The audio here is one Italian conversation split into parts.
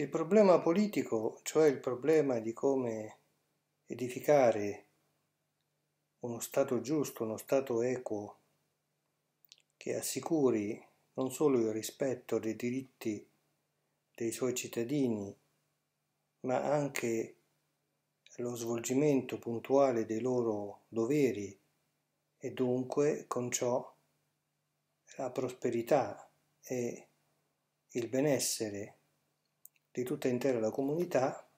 Il problema politico, cioè il problema di come edificare uno Stato giusto, uno Stato equo, che assicuri non solo il rispetto dei diritti dei suoi cittadini, ma anche lo svolgimento puntuale dei loro doveri e dunque con ciò la prosperità e il benessere di tutta intera la comunità,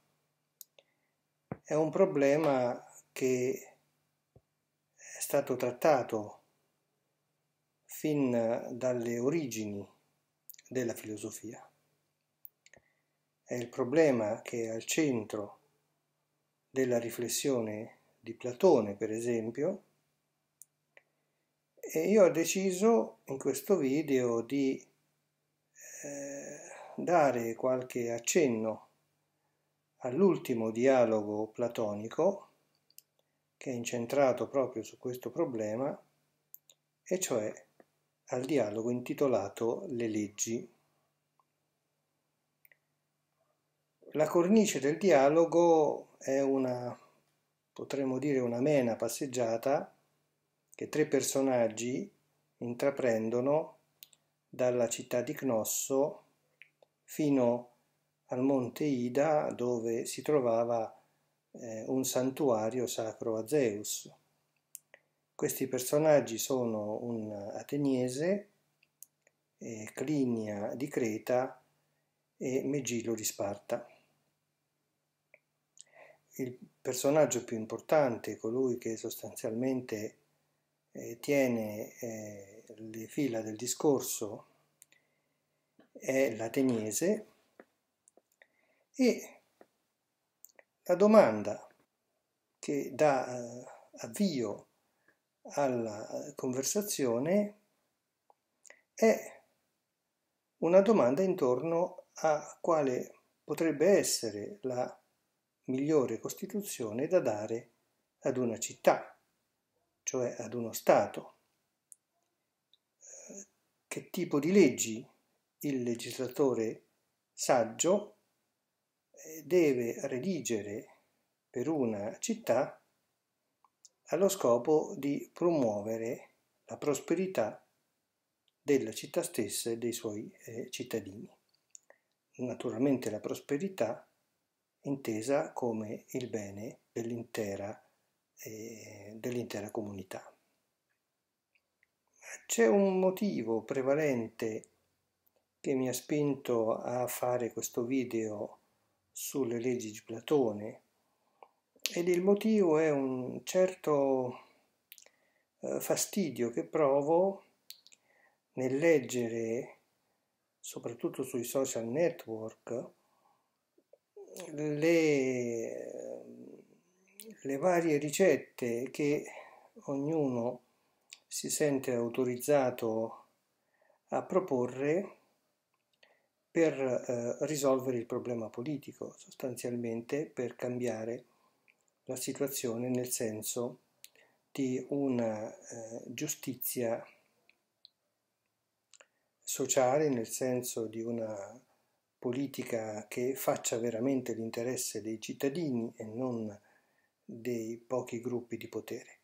è un problema che è stato trattato fin dalle origini della filosofia. È il problema che è al centro della riflessione di Platone, per esempio, e io ho deciso in questo video di eh, dare qualche accenno all'ultimo dialogo platonico che è incentrato proprio su questo problema, e cioè al dialogo intitolato Le leggi. La cornice del dialogo è una, potremmo dire, una mena passeggiata che tre personaggi intraprendono dalla città di Cnosso fino al monte Ida dove si trovava eh, un santuario sacro a Zeus. Questi personaggi sono un ateniese, eh, Clinia di Creta e Megillo di Sparta. Il personaggio più importante, colui che sostanzialmente eh, tiene eh, le fila del discorso è l'ateniese e la domanda che dà eh, avvio alla conversazione è una domanda intorno a quale potrebbe essere la migliore costituzione da dare ad una città, cioè ad uno Stato. Eh, che tipo di leggi il legislatore saggio eh, deve redigere per una città allo scopo di promuovere la prosperità della città stessa e dei suoi eh, cittadini. Naturalmente la prosperità intesa come il bene dell'intera, eh, dell'intera comunità. C'è un motivo prevalente che mi ha spinto a fare questo video sulle leggi di Platone ed il motivo è un certo eh, fastidio che provo nel leggere, soprattutto sui social network, le, le varie ricette che ognuno si sente autorizzato a proporre per eh, risolvere il problema politico, sostanzialmente per cambiare la situazione nel senso di una eh, giustizia sociale, nel senso di una politica che faccia veramente l'interesse dei cittadini e non dei pochi gruppi di potere.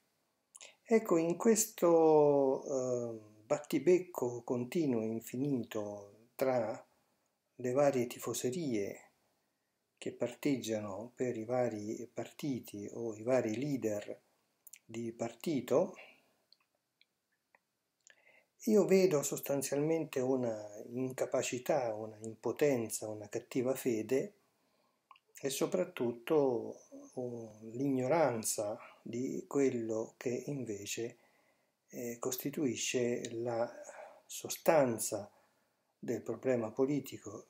Ecco, in questo eh, battibecco continuo, e infinito, tra le varie tifoserie che parteggiano per i vari partiti o i vari leader di partito, io vedo sostanzialmente una incapacità, una impotenza, una cattiva fede e soprattutto uh, l'ignoranza di quello che invece eh, costituisce la sostanza del problema politico,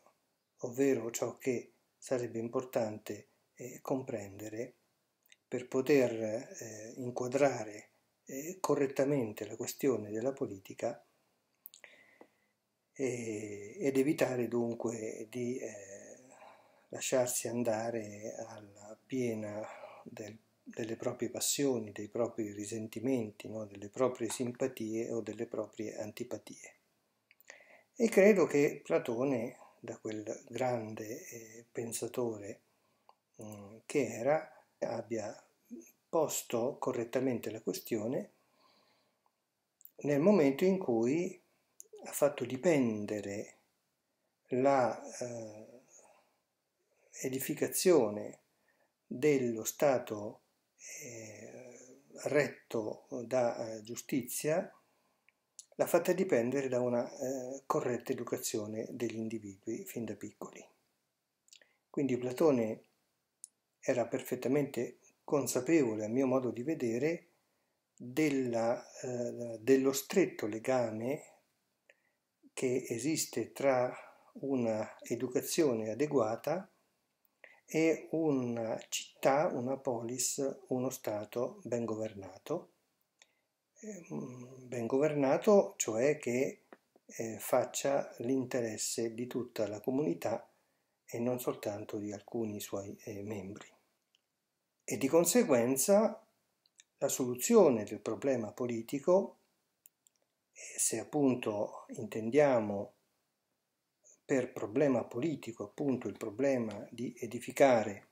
ovvero ciò che sarebbe importante eh, comprendere per poter eh, inquadrare eh, correttamente la questione della politica e, eh, ed evitare dunque di eh, lasciarsi andare alla piena del, delle proprie passioni, dei propri risentimenti, no? delle proprie simpatie o delle proprie antipatie. E credo che Platone, da quel grande eh, pensatore mm, che era, abbia posto correttamente la questione nel momento in cui ha fatto dipendere la eh, edificazione dello Stato eh, retto da eh, giustizia l'ha fatta dipendere da una eh, corretta educazione degli individui fin da piccoli. Quindi Platone era perfettamente consapevole, a mio modo di vedere, della, eh, dello stretto legame che esiste tra una educazione adeguata e una città, una polis, uno Stato ben governato Ehm, ben governato, cioè che eh, faccia l'interesse di tutta la comunità e non soltanto di alcuni suoi eh, membri. E di conseguenza la soluzione del problema politico, eh, se appunto intendiamo per problema politico appunto il problema di edificare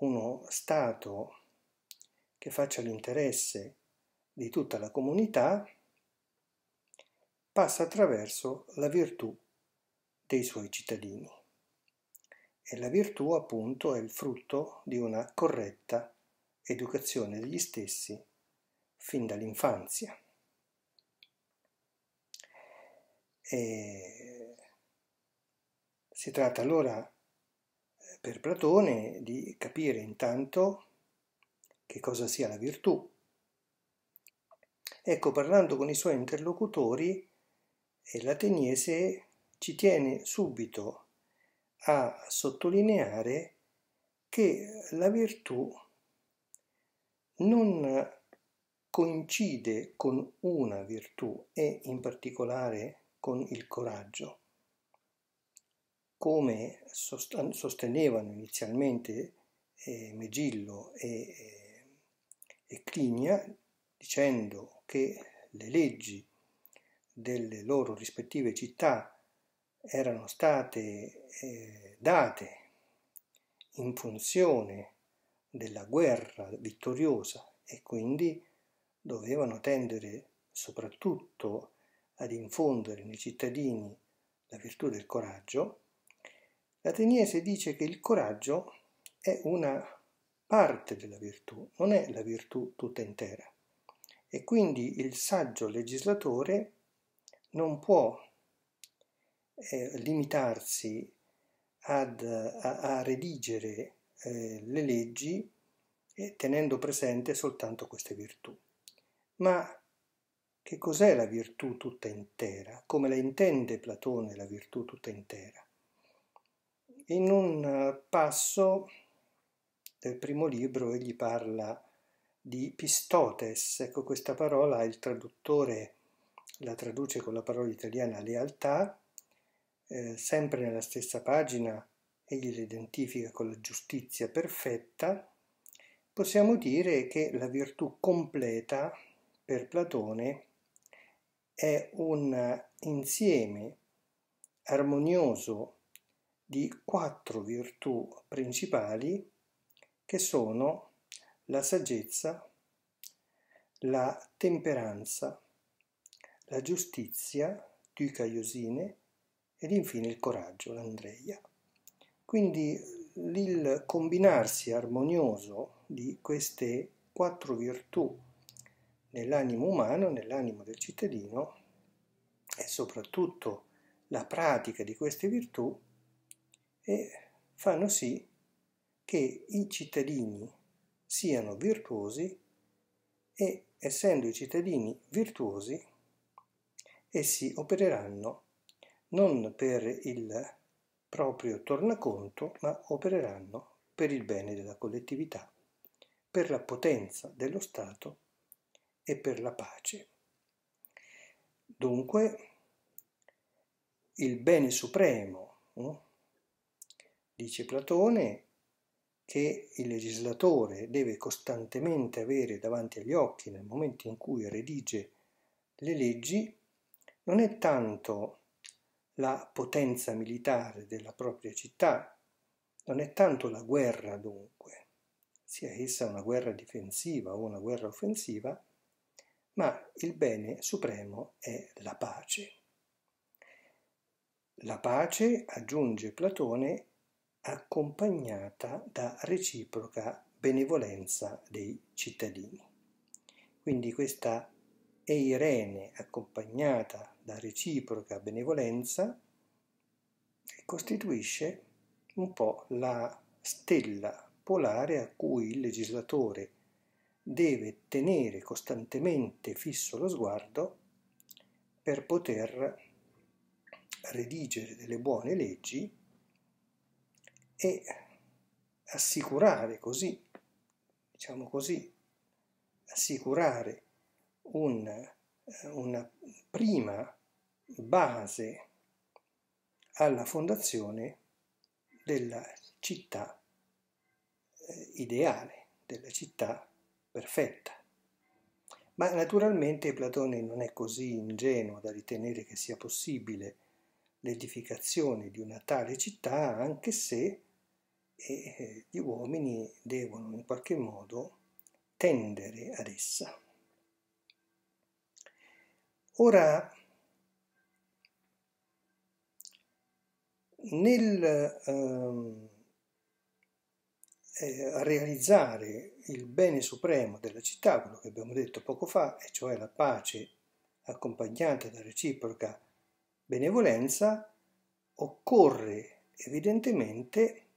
uno Stato che faccia l'interesse di tutta la comunità passa attraverso la virtù dei suoi cittadini. E la virtù appunto è il frutto di una corretta educazione degli stessi fin dall'infanzia. E si tratta allora eh, per Platone di capire intanto che cosa sia la virtù Ecco, parlando con i suoi interlocutori, eh, l'ateniese ci tiene subito a sottolineare che la virtù non coincide con una virtù e in particolare con il coraggio. Come sostenevano inizialmente eh, Megillo e, e eh, Cligna, dicendo che le leggi delle loro rispettive città erano state eh, date in funzione della guerra vittoriosa e quindi dovevano tendere soprattutto ad infondere nei cittadini la virtù del coraggio, l'ateniese dice che il coraggio è una parte della virtù, non è la virtù tutta intera e quindi il saggio legislatore non può eh, limitarsi ad, a, a redigere eh, le leggi eh, tenendo presente soltanto queste virtù. Ma che cos'è la virtù tutta intera? Come la intende Platone la virtù tutta intera? In un eh, passo del primo libro egli parla di pistotes. Ecco, questa parola il traduttore la traduce con la parola italiana lealtà, eh, sempre nella stessa pagina egli la identifica con la giustizia perfetta, possiamo dire che la virtù completa per Platone è un insieme armonioso di quattro virtù principali che sono la saggezza, la temperanza, la giustizia, Duca Iosine, ed infine il coraggio, l'Andreia. Quindi il combinarsi armonioso di queste quattro virtù nell'animo umano, nell'animo del cittadino, e soprattutto la pratica di queste virtù, e fanno sì che i cittadini siano virtuosi e, essendo i cittadini virtuosi, essi opereranno non per il proprio tornaconto, ma opereranno per il bene della collettività, per la potenza dello Stato e per la pace. Dunque, il bene supremo, dice Platone, che il legislatore deve costantemente avere davanti agli occhi nel momento in cui redige le leggi non è tanto la potenza militare della propria città, non è tanto la guerra dunque, sia essa una guerra difensiva o una guerra offensiva, ma il bene supremo è la pace. La pace, aggiunge Platone, accompagnata da reciproca benevolenza dei cittadini. Quindi questa Eirene accompagnata da reciproca benevolenza costituisce un po' la stella polare a cui il legislatore deve tenere costantemente fisso lo sguardo per poter redigere delle buone leggi e assicurare così, diciamo così, assicurare un, una prima base alla fondazione della città eh, ideale, della città perfetta. Ma naturalmente Platone non è così ingenuo da ritenere che sia possibile l'edificazione di una tale città, anche se e eh, gli uomini devono in qualche modo tendere ad essa. Ora, nel ehm, eh, realizzare il bene supremo della città, quello che abbiamo detto poco fa, e cioè la pace accompagnata da reciproca benevolenza, occorre evidentemente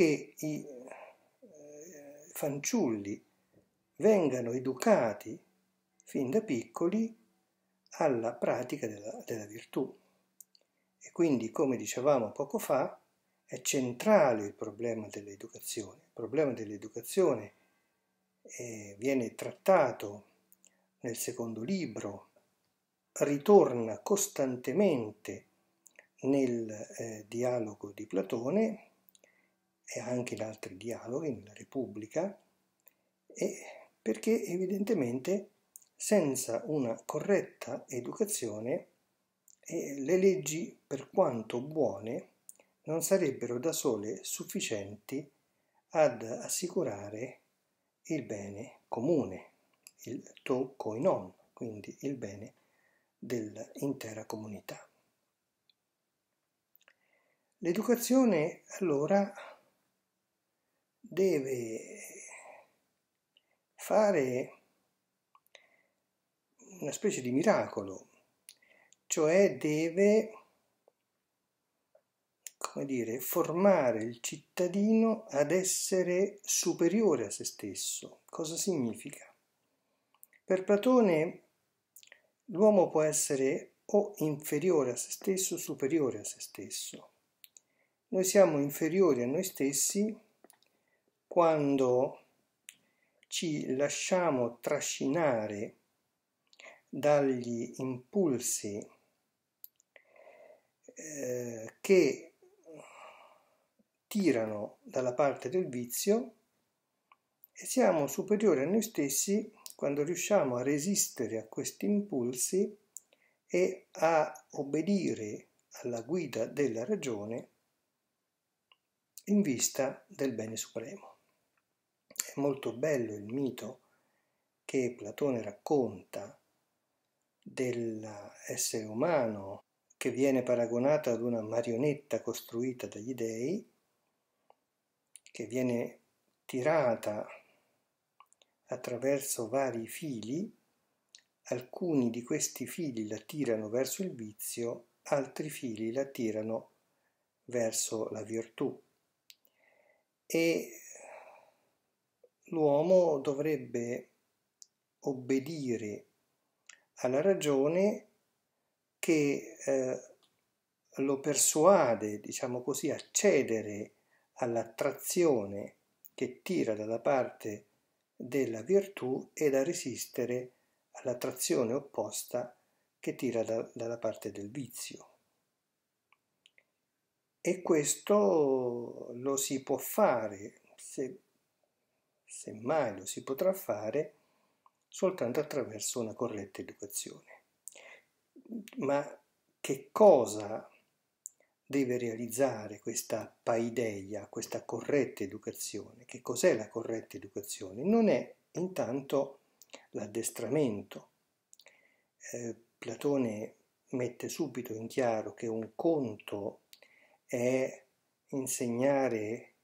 che i eh, fanciulli vengano educati fin da piccoli alla pratica della, della virtù. E quindi, come dicevamo poco fa, è centrale il problema dell'educazione. Il problema dell'educazione eh, viene trattato nel secondo libro, ritorna costantemente nel eh, dialogo di Platone e anche in altri dialoghi nella Repubblica, perché evidentemente senza una corretta educazione eh, le leggi, per quanto buone, non sarebbero da sole sufficienti ad assicurare il bene comune, il to koinon, quindi il bene dell'intera comunità. L'educazione allora deve fare una specie di miracolo, cioè deve come dire, formare il cittadino ad essere superiore a se stesso. Cosa significa? Per Platone l'uomo può essere o inferiore a se stesso o superiore a se stesso. Noi siamo inferiori a noi stessi quando ci lasciamo trascinare dagli impulsi eh, che tirano dalla parte del vizio e siamo superiori a noi stessi quando riusciamo a resistere a questi impulsi e a obbedire alla guida della ragione in vista del bene supremo. È molto bello il mito che Platone racconta dell'essere umano che viene paragonato ad una marionetta costruita dagli dei, che viene tirata attraverso vari fili, alcuni di questi fili la tirano verso il vizio, altri fili la tirano verso la virtù. E l'uomo dovrebbe obbedire alla ragione che eh, lo persuade, diciamo così, a cedere all'attrazione che tira dalla parte della virtù ed a resistere all'attrazione opposta che tira da, dalla parte del vizio. E questo lo si può fare se semmai lo si potrà fare soltanto attraverso una corretta educazione. Ma che cosa deve realizzare questa paideia, questa corretta educazione? Che cos'è la corretta educazione? Non è intanto l'addestramento. Eh, Platone mette subito in chiaro che un conto è insegnare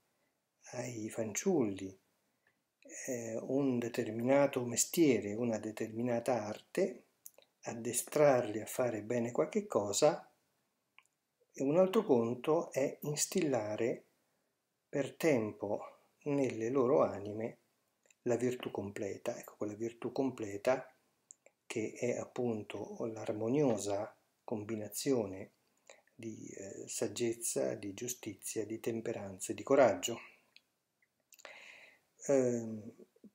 ai fanciulli eh, un determinato mestiere, una determinata arte, addestrarli a fare bene qualche cosa, e un altro conto è instillare per tempo nelle loro anime la virtù completa, ecco quella virtù completa che è appunto l'armoniosa combinazione di eh, saggezza, di giustizia, di temperanza e di coraggio. Ehm,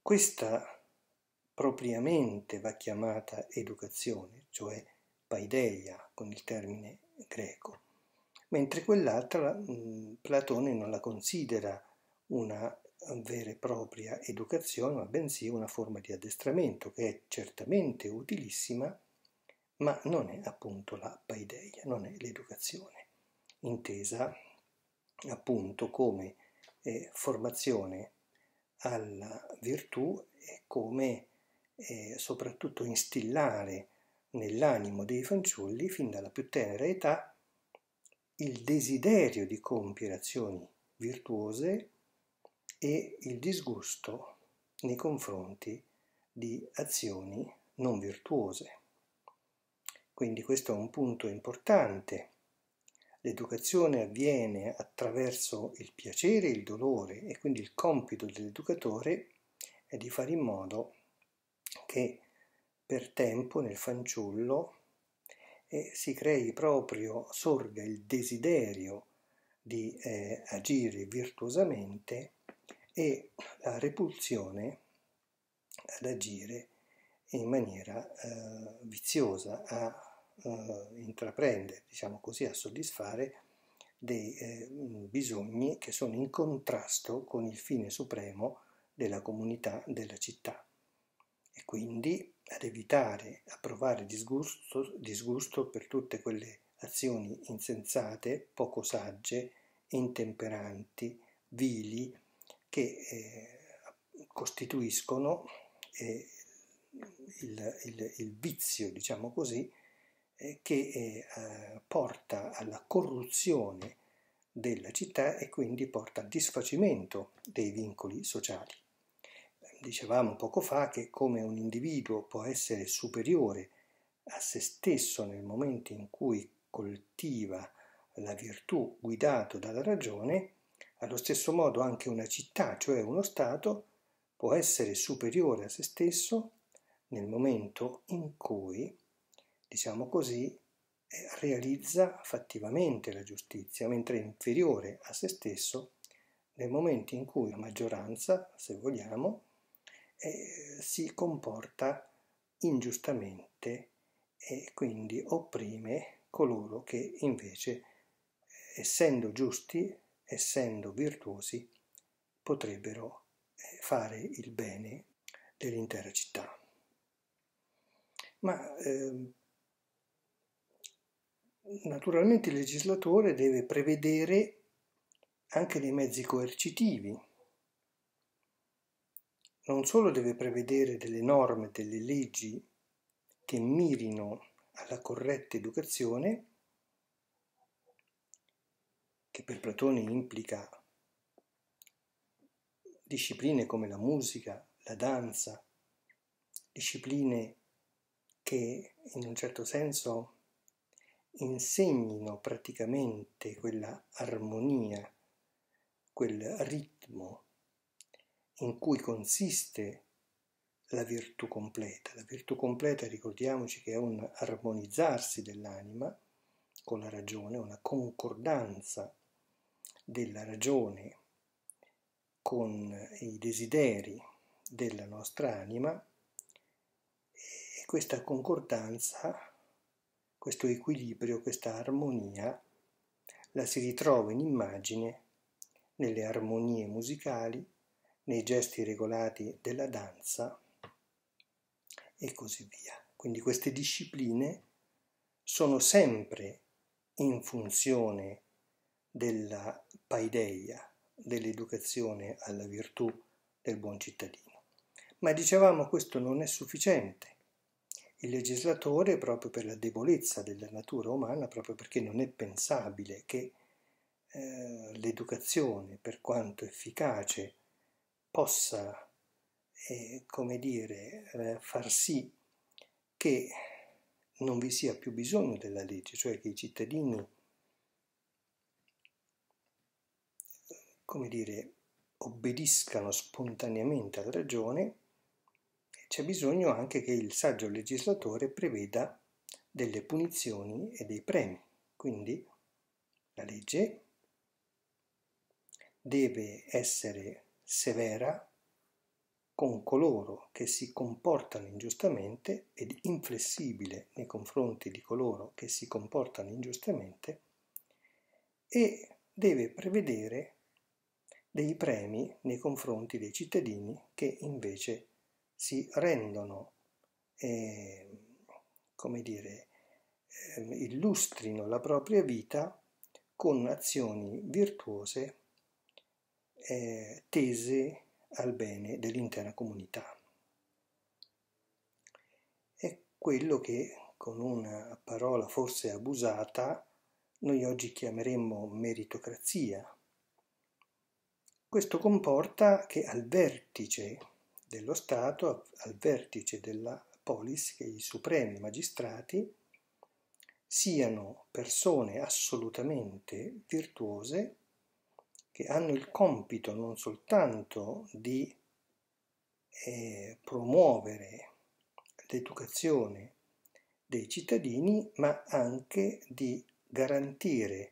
questa propriamente va chiamata educazione, cioè paideia con il termine greco, mentre quell'altra mh, mhmm, Platone non la considera una vera e propria educazione, ma bensì una forma di addestramento che è certamente utilissima, ma non è appunto la paideia, non è l'educazione, intesa appunto come eh, formazione alla virtù e come eh, soprattutto instillare nell'animo dei fanciulli fin dalla più tenera età il desiderio di compiere azioni virtuose e il disgusto nei confronti di azioni non virtuose. Quindi questo è un punto importante L'educazione avviene attraverso il piacere e il dolore e quindi il compito dell'educatore è di fare in modo che per tempo nel fanciullo eh, si crei proprio, sorga il desiderio di eh, agire virtuosamente e la repulsione ad agire in maniera eh, viziosa, a eh, intraprende, diciamo così, a soddisfare dei eh, bisogni che sono in contrasto con il fine supremo della comunità della città e quindi ad evitare, a provare disgusto, disgusto per tutte quelle azioni insensate, poco sagge, intemperanti, vili, che eh, costituiscono eh, il, il, il vizio, diciamo così, eh, che eh, eh, porta alla corruzione della città e quindi porta al disfacimento dei vincoli sociali. Dicevamo poco fa che come un individuo può essere superiore a se stesso nel momento in cui coltiva la virtù guidato dalla ragione, allo stesso modo anche una città, cioè uno Stato, può essere superiore a se stesso nel momento in cui diciamo così, eh, realizza fattivamente la giustizia, mentre è inferiore a se stesso nel momento in cui la maggioranza, se vogliamo, eh, si comporta ingiustamente e quindi opprime coloro che invece, eh, essendo giusti, essendo virtuosi, potrebbero eh, fare il bene dell'intera città. Ma eh, naturalmente il legislatore deve prevedere anche dei mezzi coercitivi. Non solo deve prevedere delle norme, delle leggi che mirino alla corretta educazione, che per Platone implica discipline come la musica, la danza, discipline che in un certo senso insegnino praticamente quella armonia, quel ritmo in cui consiste la virtù completa. La virtù completa, ricordiamoci che è un armonizzarsi dell'anima con la ragione, una concordanza della ragione con i desideri della nostra anima e questa concordanza questo equilibrio, questa armonia, la si ritrova in immagine, nelle armonie musicali, nei gesti regolati della danza e così via. Quindi queste discipline sono sempre in funzione della paideia, dell'educazione alla virtù del buon cittadino. Ma dicevamo questo non è sufficiente il legislatore, proprio per la debolezza della natura umana, proprio perché non è pensabile che eh, l'educazione, per quanto efficace, possa, eh, come dire, eh, far sì che non vi sia più bisogno della legge, cioè che i cittadini, come dire, obbediscano spontaneamente alla ragione c'è bisogno anche che il saggio legislatore preveda delle punizioni e dei premi. Quindi la legge deve essere severa con coloro che si comportano ingiustamente ed inflessibile nei confronti di coloro che si comportano ingiustamente e deve prevedere dei premi nei confronti dei cittadini che invece si rendono, eh, come dire, eh, illustrino la propria vita con azioni virtuose eh, tese al bene dell'intera comunità. È quello che con una parola forse abusata noi oggi chiameremmo meritocrazia. Questo comporta che al vertice dello Stato al vertice della polis che i supremi magistrati siano persone assolutamente virtuose che hanno il compito non soltanto di eh, promuovere l'educazione dei cittadini, ma anche di garantire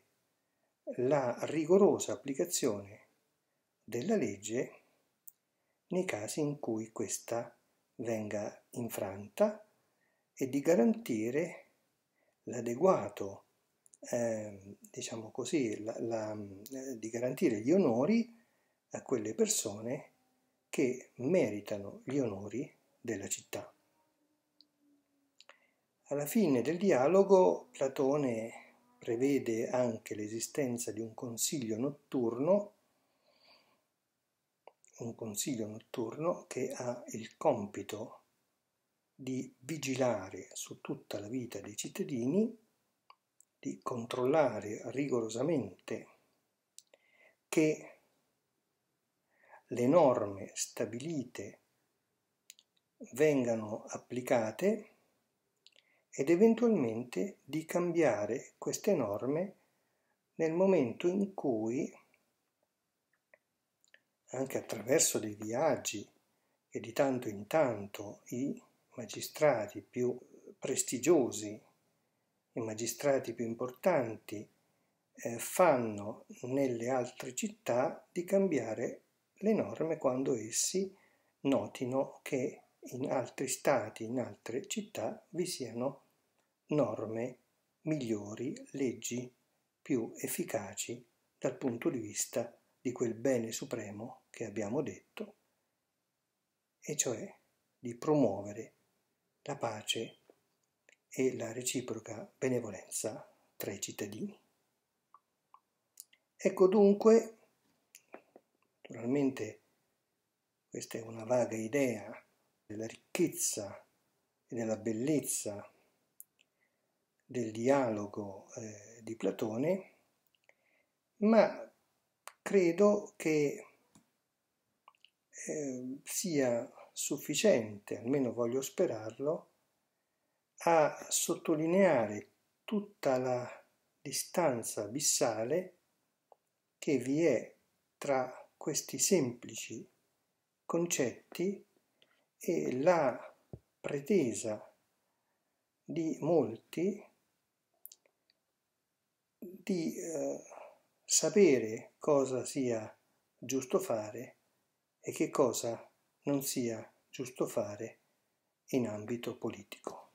la rigorosa applicazione della legge nei casi in cui questa venga infranta e di garantire l'adeguato, eh, diciamo così, la, la, eh, di garantire gli onori a quelle persone che meritano gli onori della città. Alla fine del dialogo Platone prevede anche l'esistenza di un consiglio notturno un consiglio notturno che ha il compito di vigilare su tutta la vita dei cittadini, di controllare rigorosamente che le norme stabilite vengano applicate ed eventualmente di cambiare queste norme nel momento in cui anche attraverso dei viaggi che di tanto in tanto i magistrati più prestigiosi, i magistrati più importanti eh, fanno nelle altre città di cambiare le norme quando essi notino che in altri stati, in altre città vi siano norme migliori, leggi più efficaci dal punto di vista di quel bene supremo che abbiamo detto, e cioè di promuovere la pace e la reciproca benevolenza tra i cittadini. Ecco dunque, naturalmente questa è una vaga idea della ricchezza e della bellezza del dialogo eh, di Platone, ma credo che eh, sia sufficiente, almeno voglio sperarlo, a sottolineare tutta la distanza abissale che vi è tra questi semplici concetti e la pretesa di molti di eh, sapere cosa sia giusto fare e che cosa non sia giusto fare in ambito politico.